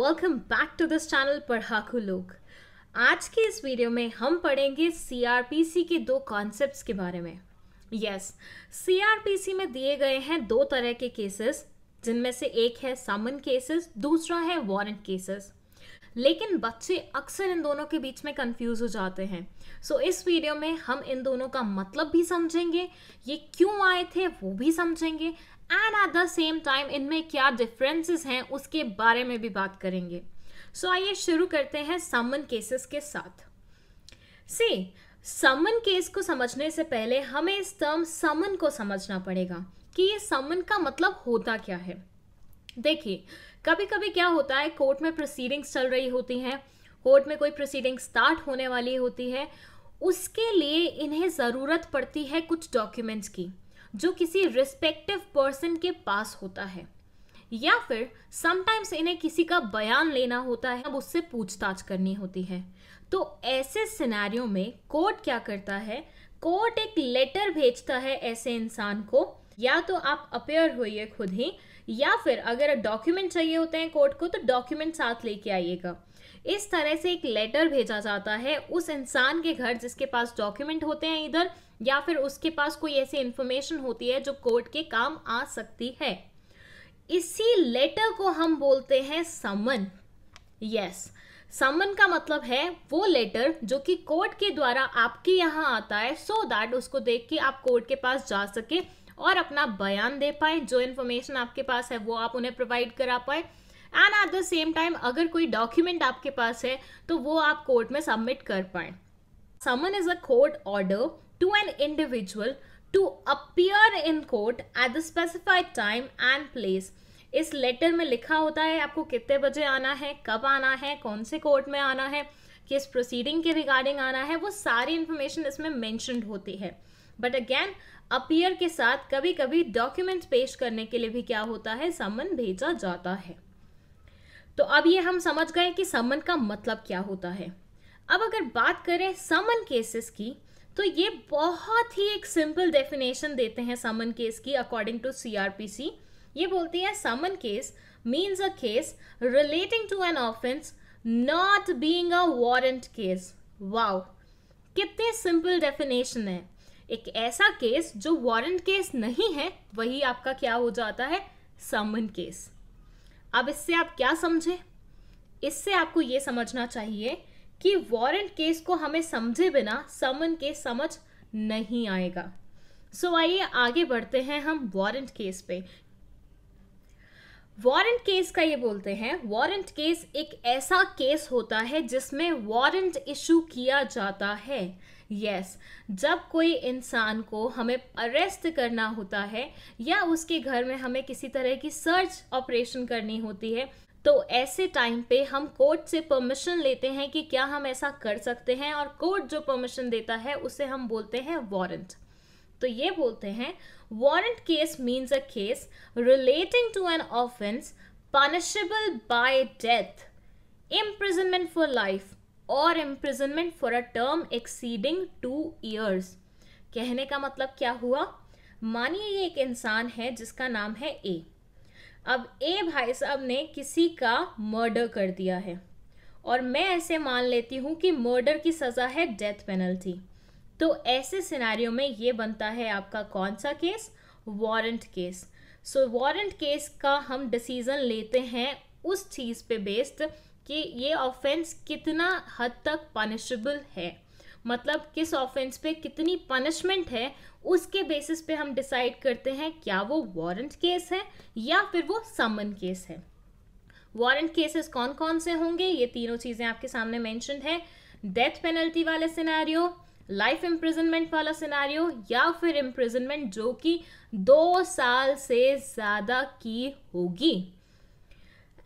welcome back to this channel पढ़ाकू लोग आज के इस वीडियो में हम पढ़ेंगे सीआरपीसी के दो कॉन्सेप्ट्स के बारे में यस yes, सीआरपीसी में दिए गए हैं दो तरह के केसेस जिनमें से एक है सामन केसेस दूसरा है वारंट केसेस लेकिन बच्चे अक्सर इन दोनों के बीच में कंफ्यूज हो जाते हैं सो so, इस वीडियो में हम इन दोनों का मतलब भी समझेंगे ये क्यों आए थे वो भी समझेंगे and at the same time इनमें क्या डिफरेंसेस हैं उसके बारे में भी बात करेंगे सो आइए शुरू करते हैं समन केसेस के साथ सी समन केस को समझने से पहले हमें इस टर्म समन को समझना पड़ेगा कि ये समन का मतलब होता क्या है देखिए कभी कभी क्या होता है कोर्ट में प्रोसीडिंग्स चल रही होती हैं कोर्ट में कोई प्रोसीडिंग स्टार्ट होने वाली होती है उसके लिए इन्हें ज़रूरत पड़ती है कुछ डॉक्यूमेंट्स की जो किसी रिस्पेक्टिव पर्सन के पास होता है या फिर समटाइम्स इन्हें किसी का बयान लेना होता है अब उससे पूछताछ करनी होती है तो ऐसे सिनेरियो में कोर्ट क्या करता है कोर्ट एक लेटर भेजता है ऐसे इंसान को या तो आप अपेयर होइए खुद ही या फिर अगर डॉक्यूमेंट चाहिए होते हैं कोर्ट को तो डॉक्यूमेंट साथ लेके आइएगा इस तरह से एक लेटर भेजा जाता है उस इंसान के घर जिसके पास डॉक्यूमेंट होते हैं इधर या फिर उसके पास कोई ऐसी इंफॉर्मेशन होती है जो कोर्ट के काम आ सकती है इसी लेटर को हम बोलते हैं समन यस समन का मतलब है वो लेटर जो कि कोर्ट के द्वारा आपके यहाँ आता है सो so दैट उसको देख के आप कोर्ट के पास जा सके और अपना बयान दे पाए जो इन्फॉर्मेशन आपके पास है वो आप उन्हें प्रोवाइड करा पाए and at the same time अगर कोई डॉक्यूमेंट आपके पास है तो वो आप कोर्ट में सबमिट कर पाए summon is a court order to an individual to appear in court at the specified time and place इस लेटर में लिखा होता है आपको कितने बजे आना है कब आना है कौन से कोर्ट में आना है किस प्रोसीडिंग के रिगार्डिंग आना है वो सारी इन्फॉर्मेशन इसमें मैंशनड होती है बट अगेन अपियर के साथ कभी कभी डॉक्यूमेंट पेश करने के लिए भी क्या होता है समन भेजा जाता है तो अब ये हम समझ गए कि समन का मतलब क्या होता है अब अगर बात करें समन केसेस की तो ये बहुत ही एक सिंपल डेफिनेशन देते हैं समन केस की अकॉर्डिंग टू सीआरपीसी ये बोलती है summon case means a case relating to an offence not being a warrant case wow कितने सिंपल डेफिनेशन है एक ऐसा केस जो वारंट केस नहीं है वही आपका क्या हो जाता है समन केस अब इससे आप क्या समझे इससे आपको ये समझना चाहिए कि वारंट केस को हमें समझे बिना समन के समझ नहीं आएगा सो so, आइए आगे बढ़ते हैं हम वारंट केस पे वारंट केस का ये बोलते हैं वारंट केस एक ऐसा केस होता है जिसमें वारंट इशू किया जाता है यस yes, जब कोई इंसान को हमें अरेस्ट करना होता है या उसके घर में हमें किसी तरह की सर्च ऑपरेशन करनी होती है तो ऐसे टाइम पे हम कोर्ट से परमिशन लेते हैं कि क्या हम ऐसा कर सकते हैं और कोर्ट जो परमिशन देता है उसे हम बोलते हैं वारंट तो ये बोलते हैं warrant case means a case relating to an offence punishable by death imprisonment for life और imprisonment for a term exceeding two years कहने का मतलब क्या हुआ मानिए ये एक इंसान है जिसका नाम है ए अब ए भाई साहब ने किसी का मर्डर कर दिया है और मैं ऐसे मान लेती हूँ कि मर्डर की सज़ा है डेथ पेनल्टी तो ऐसे सिनेरियो में ये बनता है आपका कौन सा case warrant case so warrant case का हम डिसीज़न लेते हैं उस चीज़ पे बेस्ड कि ये ऑफेंस कितना हद तक पनिशेबल है मतलब किस ऑफेंस पे कितनी पनिशमेंट है उसके बेसिस पे हम डिसाइड करते हैं क्या वो वारंट केस है या फिर वो समन केस है वारंट केसेस कौन कौन से होंगे ये तीनों चीज़ें आपके सामने मैंशन है डेथ पेनल्टी वाले सिनारियो लाइफ इम्प्रिजनमेंट वाला सिनारियो या फिर इम्प्रिजनमेंट जो कि दो साल से ज़्यादा की होगी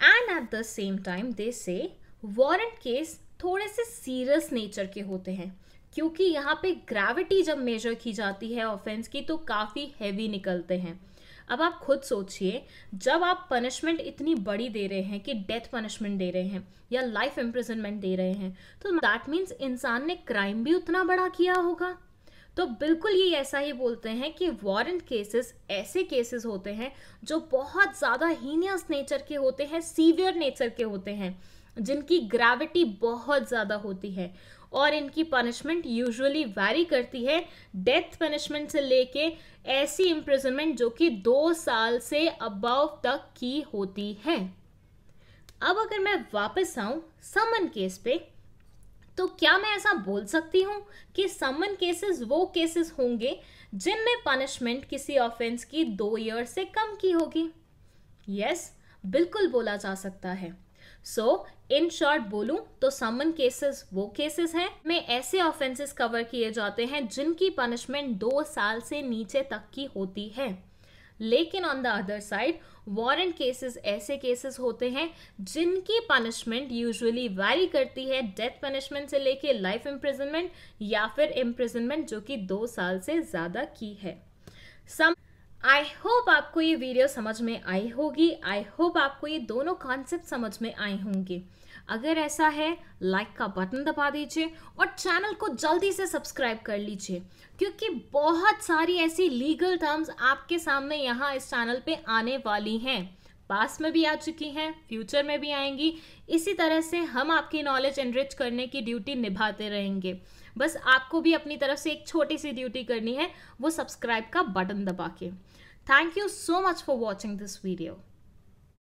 and at the same time they say warrant case थोड़े से सीरियस नेचर के होते हैं क्योंकि यहाँ पे ग्रेविटी जब मेजर की जाती है ऑफेंस की तो काफ़ी हैवी निकलते हैं अब आप खुद सोचिए जब आप पनिशमेंट इतनी बड़ी दे रहे हैं कि डेथ पनिशमेंट दे रहे हैं या लाइफ इम्प्रिजनमेंट दे रहे हैं तो दैट मीन्स इंसान ने क्राइम भी उतना बड़ा किया होगा तो बिल्कुल ये ऐसा ही बोलते हैं कि वारंट केसेस ऐसे केसेस होते हैं जो बहुत ज़्यादा हीनियस नेचर के होते हैं सीवियर नेचर के होते हैं जिनकी ग्रेविटी बहुत ज़्यादा होती है और इनकी पनिशमेंट यूजुअली वैरी करती है डेथ पनिशमेंट से लेके ऐसी इम्प्रिजनमेंट जो कि दो साल से अबव तक की होती है अब अगर मैं वापस आऊँ समन केस पे तो क्या मैं ऐसा बोल सकती हूँ कि समन केसेस वो केसेस होंगे जिनमें पनिशमेंट किसी ऑफेंस की दो ईयर से कम की होगी यस yes, बिल्कुल बोला जा सकता है सो इन शॉर्ट बोलूं तो समन केसेस वो केसेस हैं में ऐसे ऑफेंसेस कवर किए जाते हैं जिनकी पनिशमेंट दो साल से नीचे तक की होती है लेकिन on the other side warrant cases ऐसे केसेस होते हैं जिनकी पनिशमेंट यूजुअली वैरी करती है डेथ पनिशमेंट से लेके लाइफ इम्प्रिजनमेंट या फिर इम्प्रिजनमेंट जो कि दो साल से ज़्यादा की है सम आई होप आपको ये वीडियो समझ में आई होगी आई होप आपको ये दोनों कॉन्सेप्ट समझ में आए होंगे अगर ऐसा है लाइक का बटन दबा दीजिए और चैनल को जल्दी से सब्सक्राइब कर लीजिए क्योंकि बहुत सारी ऐसी लीगल टर्म्स आपके सामने यहाँ इस चैनल पे आने वाली हैं पास में भी आ चुकी हैं फ्यूचर में भी आएंगी इसी तरह से हम आपकी नॉलेज एनरिच करने की ड्यूटी निभाते रहेंगे बस आपको भी अपनी तरफ से एक छोटी सी ड्यूटी करनी है वो सब्सक्राइब का बटन दबा के thank you so much for watching this video